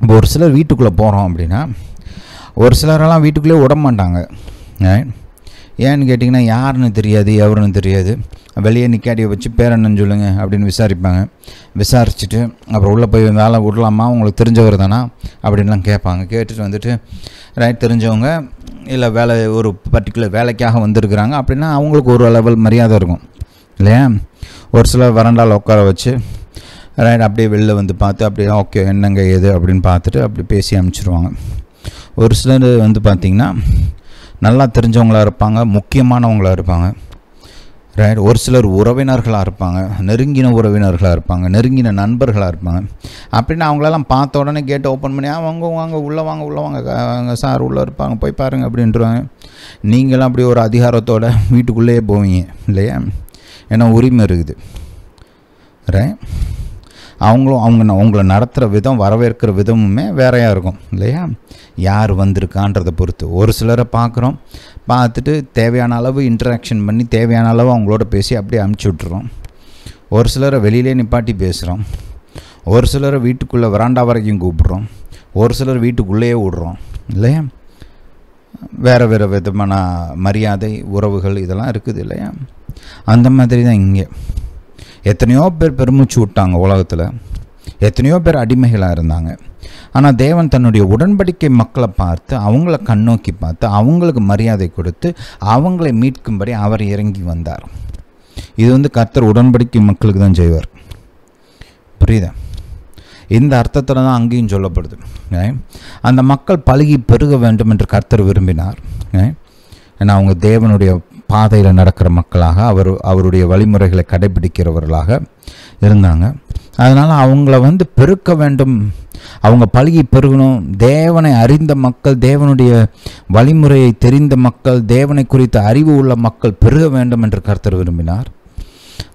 இப்போ ஒரு சிலர் வீட்டுக்குள்ளே போகிறோம் அப்படின்னா ஒரு சிலரெல்லாம் வீட்டுக்குள்ளே விட மாட்டாங்க ஏன்னு கேட்டிங்கன்னா யாருன்னு தெரியாது எவருன்னு தெரியாது வெளியே நிக்காட்டியை வச்சு பேர் என்னன்னு சொல்லுங்கள் அப்படின்னு விசாரிப்பாங்க விசாரிச்சுட்டு அப்புறம் உள்ளே போய் வேலை விடலாமா உங்களுக்கு தெரிஞ்சவர் தானா அப்படின்லாம் கேட்பாங்க கேட்டுட்டு வந்துட்டு ரைட் தெரிஞ்சவங்க இல்லை வேலை ஒரு பர்டிகுலர் வேலைக்காக வந்திருக்கிறாங்க அப்படின்னா அவங்களுக்கு ஒரு லெவல் மரியாதை இருக்கும் இல்லையா ஒரு சில வறண்டால் உட்கார வச்சு ரைட் அப்படியே வெளில வந்து பார்த்து அப்படியே ஓகே என்னங்க ஏது அப்படின்னு பார்த்துட்டு அப்படி பேசி அனுப்பிச்சிருவாங்க ஒரு சிலர் வந்து பார்த்திங்கன்னா நல்லா தெரிஞ்சவங்களாக இருப்பாங்க முக்கியமானவங்களாக இருப்பாங்க ரைட் ஒரு சிலர் உறவினர்களாக இருப்பாங்க நெருங்கின உறவினர்களாக இருப்பாங்க நெருங்கின நண்பர்களாக இருப்பாங்க அப்படின்னு அவங்களெல்லாம் பார்த்த உடனே கேட்டு ஓப்பன் பண்ணி அவங்க வாங்க உள்ளே வாங்க உள்ளே வாங்க சார் உள்ளே இருப்பாங்க போய் பாருங்கள் அப்படின்றாங்க நீங்களாம் அப்படி ஒரு அதிகாரத்தோட வீட்டுக்குள்ளேயே போவீங்க இல்லையா ஏன்னா உரிமை இருக்குது ரைட் அவங்களும் அவங்க அவங்கள நடத்துகிற விதம் வரவேற்கிற விதமுமே வேறையாக இருக்கும் இல்லையா யார் வந்திருக்கான்றதை பொறுத்து ஒரு சிலரை பார்க்குறோம் பார்த்துட்டு தேவையான அளவு இன்ட்ராக்ஷன் பண்ணி தேவையான அளவு அவங்களோட பேசி அப்படியே அமுச்சு விட்டுறோம் ஒரு சிலரை வெளியிலே நிப்பாட்டி பேசுகிறோம் ஒரு சிலரை வீட்டுக்குள்ளே வராண்டா வரைக்கும் கூப்பிட்றோம் ஒரு சிலர் வீட்டுக்குள்ளேயே விடுறோம் இல்லையா வேறு வேறு விதமான மரியாதை உறவுகள் இதெல்லாம் இருக்குது இல்லையா அந்த மாதிரி தான் இங்கே எத்தனையோ பேர் பெருமூச்சு விட்டாங்க உலகத்தில் எத்தனையோ பேர் அடிமைகளாக இருந்தாங்க ஆனால் தேவன் தன்னுடைய உடன்படிக்கை மக்களை பார்த்து அவங்கள கண்ணோக்கி பார்த்து அவங்களுக்கு மரியாதை கொடுத்து அவங்களை மீட்கும்படி அவர் இறங்கி வந்தார் இது வந்து கர்த்தர் உடன்படிக்கை மக்களுக்கு தான் செய்வார் புரியுதா இந்த அர்த்தத்தில் தான் அங்கேயும் சொல்லப்படுது அந்த மக்கள் பழகி பெருக வேண்டும் என்று கர்த்தர் விரும்பினார் ஏன்னா அவங்க தேவனுடைய பாதையில் நடக்கிற மக்களாக அவர் அவருடைய வழிமுறைகளை கடைபிடிக்கிறவர்களாக இருந்தாங்க அதனால் அவங்கள வந்து பெருக்க வேண்டும் அவங்க பழகி பெருகணும் தேவனை அறிந்த மக்கள் தேவனுடைய வழிமுறையை தெரிந்த மக்கள் தேவனை குறித்த அறிவு உள்ள மக்கள் பெருக வேண்டும் என்று கருத்தர் விரும்பினார்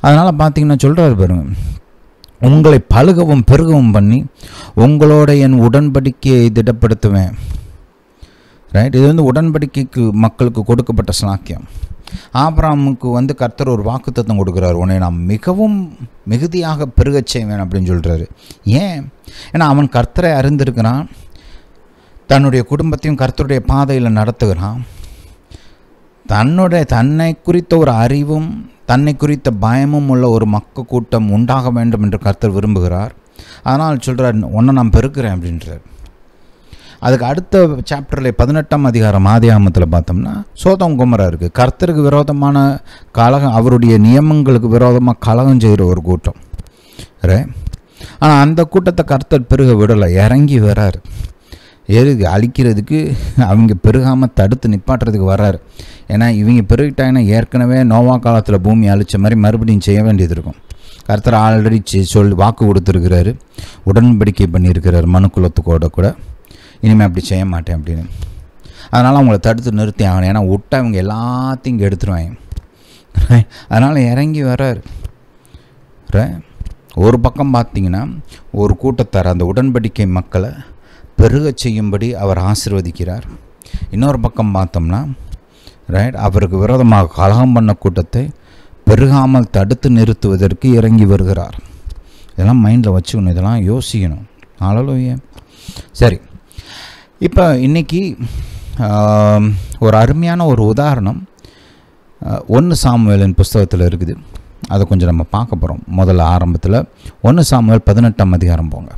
அதனால் பார்த்தீங்கன்னா சொல்கிறார் பெருங்க உங்களை பழுகவும் பெருகவும் பண்ணி உங்களோட என் உடன்படிக்கையை திடப்படுத்துவேன் ரைட் இது வந்து உடன்படிக்கைக்கு மக்களுக்கு கொடுக்கப்பட்ட சாக்கியம் ஆபராமுக்கு வந்து கர்த்தர் ஒரு வாக்குத்தத்தம் கொடுக்குறாரு உன்னை நான் மிகவும் மிகுதியாக பெருகச் செய்வேன் அப்படின்னு சொல்கிறாரு ஏன் ஏன்னா அவன் கர்த்தரை அறிந்திருக்கிறான் தன்னுடைய குடும்பத்தையும் கர்த்தருடைய பாதையில் நடத்துகிறான் தன்னுடைய தன்னை குறித்த ஒரு அறிவும் தன்னை குறித்த பயமும் உள்ள ஒரு மக்க கூட்டம் உண்டாக வேண்டும் என்று கர்த்தர் விரும்புகிறார் அதனால் சொல்கிறார் ஒன்றை நான் பெருக்கிறேன் அப்படின்றார் அதுக்கு அடுத்த சாப்டரில் பதினெட்டாம் அதிகாரம் ஆதியாமத்தில் பார்த்தோம்னா சோதம் குமரா இருக்குது கர்த்தருக்கு விரோதமான கழகம் அவருடைய நியமங்களுக்கு விரோதமாக கழகம் செய்கிற ஒரு கூட்டம் ரே ஆனால் அந்த கூட்டத்தை கர்த்தர் பெருக விடலை இறங்கி வர்றார் எருகு அழிக்கிறதுக்கு அவங்க பெருகாமல் தடுத்து நிப்பாட்டுறதுக்கு வர்றாரு ஏன்னா இவங்க பெருகிட்டாங்கன்னா ஏற்கனவே நோவா காலத்தில் பூமி அழித்த மாதிரி மறுபடியும் செய்ய வேண்டியது இருக்கும் கர்த்தர் ஆல்ரெடி சொல் வாக்கு கொடுத்துருக்கிறாரு உடன்படிக்கை பண்ணியிருக்கிறார் மனுக்குலத்துக்கோட கூட இனிமேல் அப்படி செய்ய மாட்டேன் அப்படின்னு அதனால் அவங்கள தடுத்து நிறுத்தி ஆகணும் ஏன்னா விட்டா இவங்க எல்லாத்தையும் இங்கே எடுத்துருவாங்க அதனால் இறங்கி வர்றார் ஒரு பக்கம் பார்த்தீங்கன்னா ஒரு கூட்டத்தார் அந்த உடன்படிக்கை மக்களை பெருகச் செய்யும்படி அவர் ஆசிர்வதிக்கிறார் இன்னொரு பக்கம் பார்த்தோம்னா ரைட் அவருக்கு விரோதமாக கலகம் பண்ண கூட்டத்தை பெருகாமல் தடுத்து நிறுத்துவதற்கு இறங்கி வருகிறார் இதெல்லாம் மைண்டில் வச்சுக்கணும் இதெல்லாம் யோசிக்கணும் ஆளலோ சரி இப்போ இன்றைக்கி ஒரு அருமையான ஒரு உதாரணம் ஒன்று சாமுவேலின் புஸ்தகத்தில் இருக்குது அதை கொஞ்சம் நம்ம பார்க்க போகிறோம் முதல்ல ஆரம்பத்தில் ஒன்று சாமுவேல் பதினெட்டாம் அதிகாரம் போங்க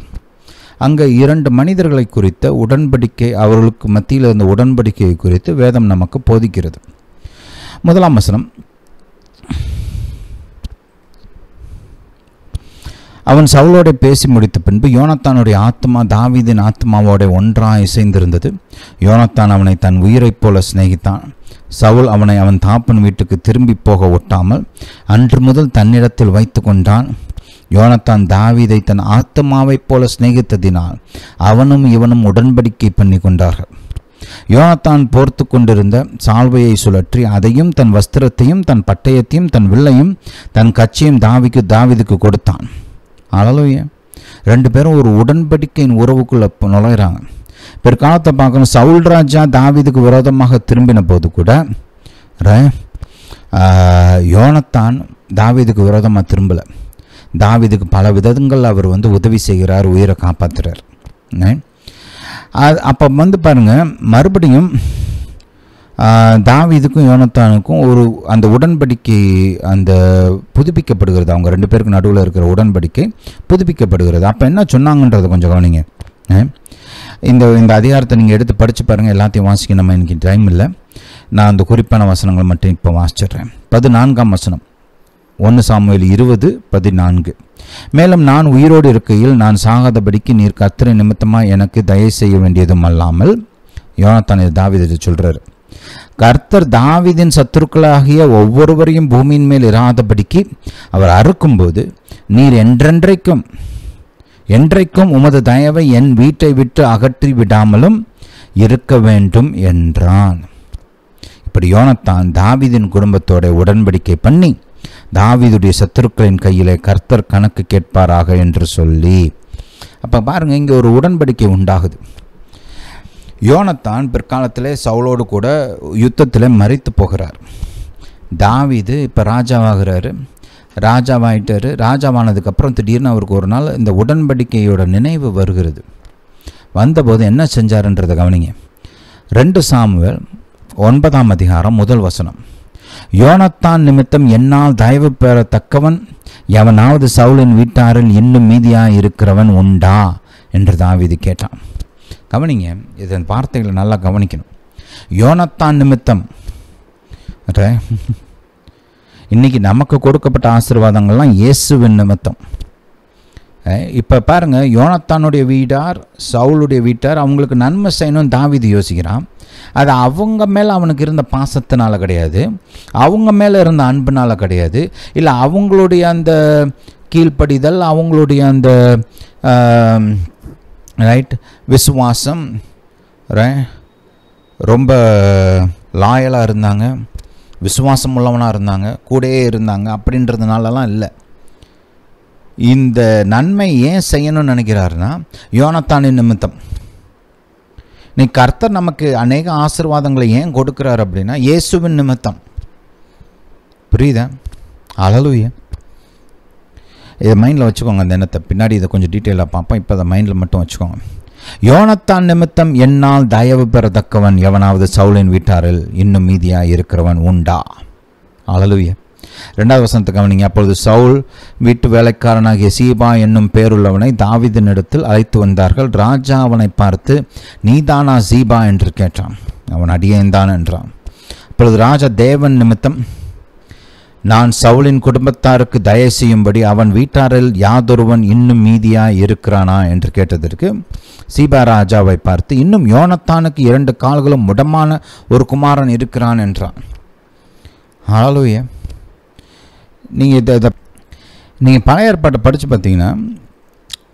அங்கே இரண்டு மனிதர்களை குறித்த உடன்படிக்கை அவர்களுக்கு மத்தியில் இருந்த உடன்படிக்கையை குறித்து வேதம் நமக்கு போதிக்கிறது முதலாம் வசனம் அவன் சவுளோட பேசி முடித்த பின்பு யோனத்தானுடைய ஆத்மா தாவிதின் ஆத்மாவோட ஒன்றாக இசைந்திருந்தது யோனத்தான் அவனை தன் உயிரைப் போல சிநேகித்தான் சவுல் அவனை அவன் தாப்பன் வீட்டுக்கு திரும்பி போக ஒட்டாமல் அன்று முதல் தன்னிடத்தில் வைத்து கொண்டான் யோனத்தான் தாவீதை தன் ஆத்மாவைப் போல சிநேகித்ததினால் அவனும் இவனும் உடன்படிக்கை பண்ணி கொண்டார்கள் யோனத்தான் போர்த்து கொண்டிருந்த சால்வையை சுழற்றி அதையும் தன் வஸ்திரத்தையும் தன் பட்டயத்தையும் தன் வில்லையும் தன் கட்சியும் தாவிக்கு தாவிதுக்கு கொடுத்தான் அழலுய ரெண்டு பேரும் ஒரு உடன்படிக்கையின் உறவுக்குள்ளே நுழையிறாங்க பிற்காலத்தை பார்க்கணும் சவுல் ராஜா தாவிதுக்கு விரோதமாக திரும்பின போது கூட யோனத்தான் தாவிதுக்கு விரோதமாக திரும்பலை தாவிதுக்கு பல விதங்கள் அவர் வந்து உதவி செய்கிறார் உயிரை காப்பாற்றுறார் அப்போ வந்து பாருங்கள் மறுபடியும் தாவிதுக்கும் யோனத்தானுக்கும் ஒரு அந்த உடன்படிக்கை அந்த புதுப்பிக்கப்படுகிறது அவங்க ரெண்டு பேருக்கு நடுவில் இருக்கிற உடன்படிக்கை புதுப்பிக்கப்படுகிறது அப்போ என்ன சொன்னாங்கன்றதை கொஞ்சம் கவனிங்க இந்த இந்த அதிகாரத்தை நீங்கள் எடுத்து படித்து பாருங்கள் எல்லாத்தையும் வாசிக்க நம்ம எனக்கு டைம் இல்லை நான் அந்த குறிப்பான வசனங்களை மட்டும் இப்போ வாசிச்சிட்றேன் பதினான்காம் வசனம் ஒன்று சாமியில் இருபது பதினான்கு மேலும் நான் உயிரோடு இருக்கையில் நான் சாகாதபடிக்கு நீர் கத்திர நிமித்தமாக எனக்கு தயவு செய்ய வேண்டியதும் அல்லாமல் யோனத்தான் தாவிதிட்டு சொல்கிறாரு கர்த்தர் தாவிதின் சத்துருக்களாகிய ஒவ்வொருவரையும் பூமியின் மேல் இராதபடிக்கு அவர் அறுக்கும்போது நீர் என்றென்றைக்கும் என்றைக்கும் உமது தயவை என் வீட்டை விட்டு அகற்றி விடாமலும் இருக்க வேண்டும் என்றான் இப்படி யோனத்தான் தாவிதின் குடும்பத்தோட உடன்படிக்கை பண்ணி தாவிதுடைய சத்துருக்களின் கையிலே கர்த்தர் கணக்கு கேட்பாராக என்று சொல்லி அப்போ பாருங்கள் இங்கே ஒரு உடன்படிக்கை உண்டாகுது யோனத்தான் பிற்காலத்தில் சவுலோடு கூட யுத்தத்தில் மறித்து போகிறார் தாவிது இப்போ ராஜாவாகிறாரு ராஜாவாயிட்டார் ராஜாவானதுக்கப்புறம் திடீர்னு அவருக்கு ஒரு நாள் இந்த உடன்படிக்கையோட நினைவு வருகிறது வந்தபோது என்ன செஞ்சாருன்றதை கவனிங்க ரெண்டு சாமுவல் ஒன்பதாம் அதிகாரம் முதல் வசனம் யோனத்தான் நிமித்தம் என்னால் தயவு பெறத்தக்கவன் எவனாவது சவுலின் வீட்டாரில் இன்னும் மீதியாக இருக்கிறவன் உண்டா என்று தாவிது கேட்டான் கவனிங்க இதன் வார்த்தைகளை நல்லா கவனிக்கணும் யோனத்தான் நிமித்தம் இன்னைக்கு நமக்கு கொடுக்கப்பட்ட ஆசீர்வாதங்கள்லாம் இயேசுவின் நிமித்தம் இப்போ பாருங்கள் யோனத்தானுடைய வீட்டார் சவுளுடைய வீட்டார் அவங்களுக்கு நன்மை செய்யணும்னு தாவிது யோசிக்கிறான் அது அவங்க மேலே அவனுக்கு இருந்த பாசத்தினால கிடையாது அவங்க மேலே இருந்த அன்புனால கிடையாது இல்லை அவங்களுடைய அந்த கீழ்ப்படிதல் அவங்களுடைய அந்த ரைட் விசுவாசம் ரொம்ப லாயலாக இருந்தாங்க விசுவாசம் உள்ளவனாக இருந்தாங்க கூடயே இருந்தாங்க அப்படின்றதுனாலலாம் இல்லை இந்த நன்மை ஏன் செய்யணும்னு நினைக்கிறாருன்னா யோனத்தானின் நிமித்தம் நீ கர்த்தர் நமக்கு அநேக ஆசிர்வாதங்களை ஏன் கொடுக்குறாரு அப்படின்னா இயேசுவின் நிமித்தம் புரியுதா அழலுயா இதை மைண்டில் வச்சுக்கோங்க அந்த எண்ணத்தை பின்னாடி இதை கொஞ்சம் டீட்டெயிலாக பார்ப்போம் இப்போ அதை மைண்டில் மட்டும் வச்சுக்கோங்க யோனத்தான் நிமித்தம் என்னால் தயவு பெறத்தக்கவன் எவனாவது சவுளின் வீட்டாரில் இன்னும் மீதியாக இருக்கிறவன் உண்டா அழலுவிய ரெண்டாவது வசனத்துக்கு கவனிங்க அப்பொழுது சவுல் வீட்டு வேலைக்காரனாகிய சீபா என்னும் பேருள்ளவனை தாவிதன் இடத்தில் அழைத்து வந்தார்கள் ராஜா அவனை பார்த்து நீதானா சீபா என்று கேட்டான் அவன் அடியேந்தான் என்றான் அப்பொழுது ராஜா தேவன் நிமித்தம் நான் சவுலின் குடும்பத்தாருக்கு தய செய்யும்படி அவன் வீட்டாரில் யாதொருவன் இன்னும் மீதியா இருக்கிறானா என்று கேட்டதற்கு சீபா ராஜாவை பார்த்து இன்னும் யோனத்தானுக்கு இரண்டு கால்களும் முடமான ஒரு குமாரன் இருக்கிறான் என்றான் ஆலோய நீங்கள் இதை இதை நீங்கள் பழைய ஏற்பாட்டை படித்து பார்த்தீங்கன்னா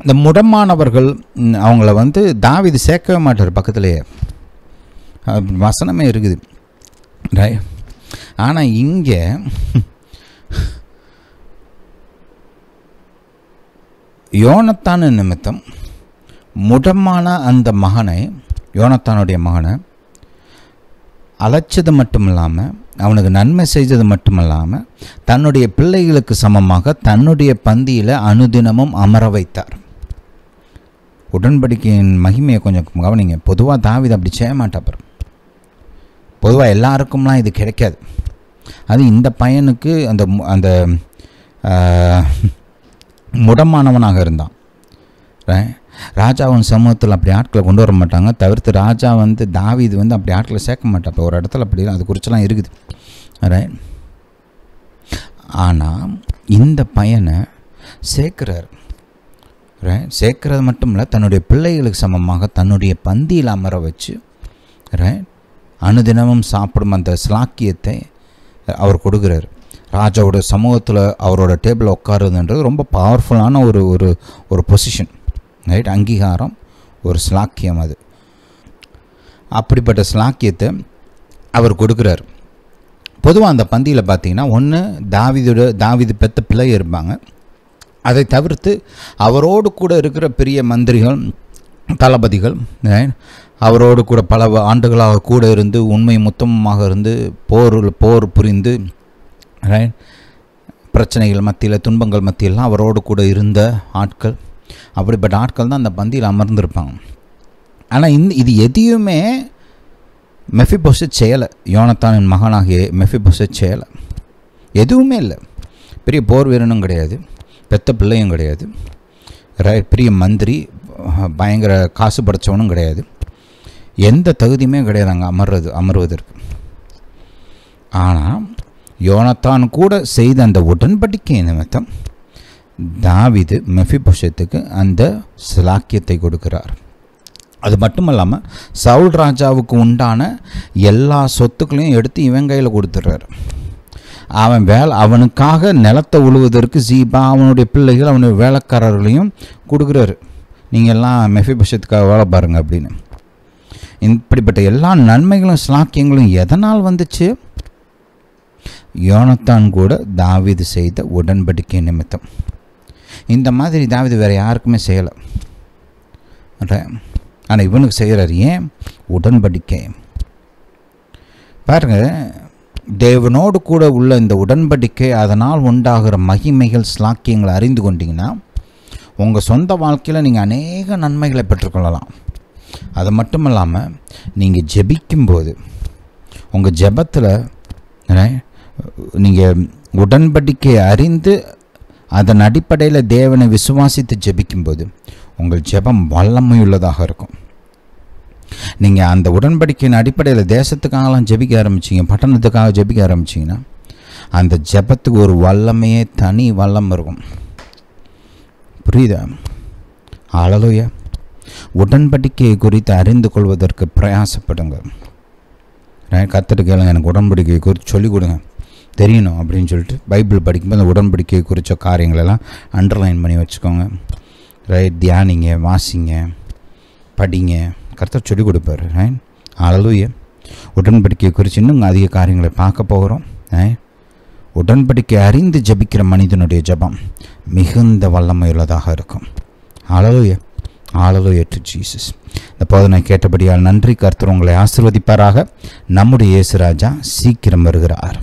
இந்த முடமானவர்கள் அவங்கள வந்து தாவிது சேர்க்கவே மாட்டார் பக்கத்துலேயே வசனமே இருக்குது ஆனால் இங்கே யோனத்தான நிமித்தம் முடமான அந்த மகனை யோனத்தானுடைய மகனை அலைச்சது மட்டும் இல்லாமல் அவனுக்கு நன்மை செய்தது மட்டும் இல்லாமல் தன்னுடைய பிள்ளைகளுக்கு சமமாக தன்னுடைய பந்தியில் அனுதினமும் அமர வைத்தார் உடன்படிக்கையின் மகிமையை கொஞ்சம் கவனிங்க பொதுவாக தாவிதை அப்படி செய்ய மாட்டாப்பர் பொதுவாக எல்லாருக்கும்லாம் இது கிடைக்காது அது இந்த பையனுக்கு அந்த அந்த முடமானவனாக இருந்தான் ராஜாவின் சமூகத்தில் அப்படி ஆட்களை கொண்டு வர மாட்டாங்க தவிர்த்து ராஜா வந்து தாவிது வந்து அப்படி ஆட்களை சேர்க்க மாட்டாப்ப ஒரு இடத்துல அப்படி அது குறிச்செல்லாம் இருக்குது ரைட் ஆனால் இந்த பையனை சேர்க்குறார் ரைட் சேர்க்கறது மட்டும் இல்லை தன்னுடைய பிள்ளைகளுக்கு சமமாக தன்னுடைய பந்தியில் அமர வச்சு ரைட் அனுதினமும் சாப்பிடும் அந்த ஸ்லாக்கியத்தை அவர் கொடுக்குறாரு ராஜாவோட சமூகத்தில் அவரோட டேபிளில் உட்காருதுன்றது ரொம்ப பவர்ஃபுல்லான ஒரு ஒரு ஒரு பொசிஷன் ரைட் அங்கீகாரம் ஒரு ஸ்லாக்கியம் அது அப்படிப்பட்ட ஸ்லாக்கியத்தை அவர் கொடுக்குறாரு பொதுவாக அந்த பந்தியில் பார்த்தீங்கன்னா ஒன்று தாவிதோட தாவிது பெத்த பிள்ளை இருப்பாங்க அதை தவிர்த்து அவரோடு கூட இருக்கிற பெரிய மந்திரிகள் தளபதிகள் அவரோடு கூட பல ஆண்டுகளாக கூட இருந்து உண்மை மொத்தமாக இருந்து போர் போர் புரிந்து பிரச்சனைகள் மத்தியில் துன்பங்கள் மத்தியெல்லாம் அவரோடு கூட இருந்த ஆட்கள் அப்படிப்பட்ட ஆட்கள் தான் அந்த பந்தியில் அமர்ந்திருப்பாங்க ஆனால் இந்த இது எதையுமே மெஃபிபோசட் செயலை யோனத்தானின் மகனாகிய மெஃபிபோசட் செயலை எதுவுமே இல்லை பெரிய போர் வீரனும் கிடையாது பெத்த பிள்ளையும் கிடையாது பெரிய மந்திரி பயங்கர காசு படைத்தவனும் கிடையாது எந்த தகுதியுமே கிடையாதாங்க அமர்றது அமர்வதற்கு ஆனால் யோனத்தான் கூட செய்த அந்த உடன்படிக்கை நிமித்தம் தாவிது மெஃபிபுஷத்துக்கு அந்த சிலாக்கியத்தை கொடுக்கிறார் அது மட்டும் இல்லாமல் சவுல் ராஜாவுக்கு உண்டான எல்லா சொத்துக்களையும் எடுத்து இவன் கையில் கொடுத்துட்றாரு அவன் வேலை அவனுக்காக நிலத்தை உழுவதற்கு ஜீபா அவனுடைய பிள்ளைகள் அவனுடைய வேலைக்காரர்களையும் கொடுக்குறாரு நீங்கள் எல்லாம் மெஃபிபஷத்துக்காக வேலை பாருங்கள் அப்படின்னு இப்படிப்பட்ட எல்லா நன்மைகளும் ஸ்லாக்கியங்களும் எதனால் வந்துச்சு யோனத்தான் கூட தாவிது செய்த உடன்படிக்கை நிமித்தம் இந்த மாதிரி தாவிது வேறு யாருக்குமே செய்யலை ஆனால் இவனுக்கு செய்கிறார் ஏன் உடன்படிக்கை பாருங்கள் தேவனோடு கூட உள்ள இந்த உடன்படிக்கை அதனால் உண்டாகிற மகிமைகள் சாக்கியங்களை அறிந்து கொண்டீங்கன்னா உங்கள் சொந்த வாழ்க்கையில் நீங்கள் அநேக நன்மைகளை பெற்றுக்கொள்ளலாம் அது மட்டும் இல்லாமல் நீங்கள் ஜெபிக்கும்போது உங்கள் ஜெபத்தில் நீங்கள் உடன்படிக்கை அறிந்து அதன் அடிப்படையில் தேவனை விசுவாசித்து ஜெபிக்கும்போது உங்கள் ஜெபம் வல்லமையுள்ளதாக இருக்கும் நீங்கள் அந்த உடன்படிக்கையின் அடிப்படையில் தேசத்துக்காகலாம் ஜெபிக்க ஆரம்பிச்சிங்க பட்டணத்துக்காக ஜெபிக்க ஆரம்பிச்சிங்கன்னா அந்த ஜெபத்துக்கு ஒரு வல்லமையே தனி வல்லம் இருக்கும் புரியுதா அழலுயா உடன்படிக்கையை குறித்து அறிந்து கொள்வதற்கு பிரயாசப்படுங்க கற்றுட்டு கேளுங்க எனக்கு உடன்படிக்கையை குறித்து சொல்லிக் கொடுங்க தெரியணும் அப்படின்னு சொல்லிட்டு பைபிள் படிக்கும்போது அந்த உடன்படிக்கையை குறித்த காரியங்களெல்லாம் அண்டர்லைன் பண்ணி வச்சுக்கோங்க ரைட் தியானிங்க வாசிங்க படிங்க கருத்தர் சொல்லிக் கொடுப்பாரு ரைட் உடன்படிக்கையை குறித்து இன்னும் அதிக காரியங்களை பார்க்க போகிறோம் உடன்படிக்கை அறிந்து ஜபிக்கிற மனிதனுடைய ஜபம் மிகுந்த வல்லமையுள்ளதாக இருக்கும் அழலூய ஆளவே ஏற்று ஜீசஸ் இந்த போதனை கேட்டபடியால் நன்றி கர்த்தர் உங்களை ஆசிர்வதிப்பாராக நம்முடைய இயேசுராஜா சீக்கிரம் வருகிறார்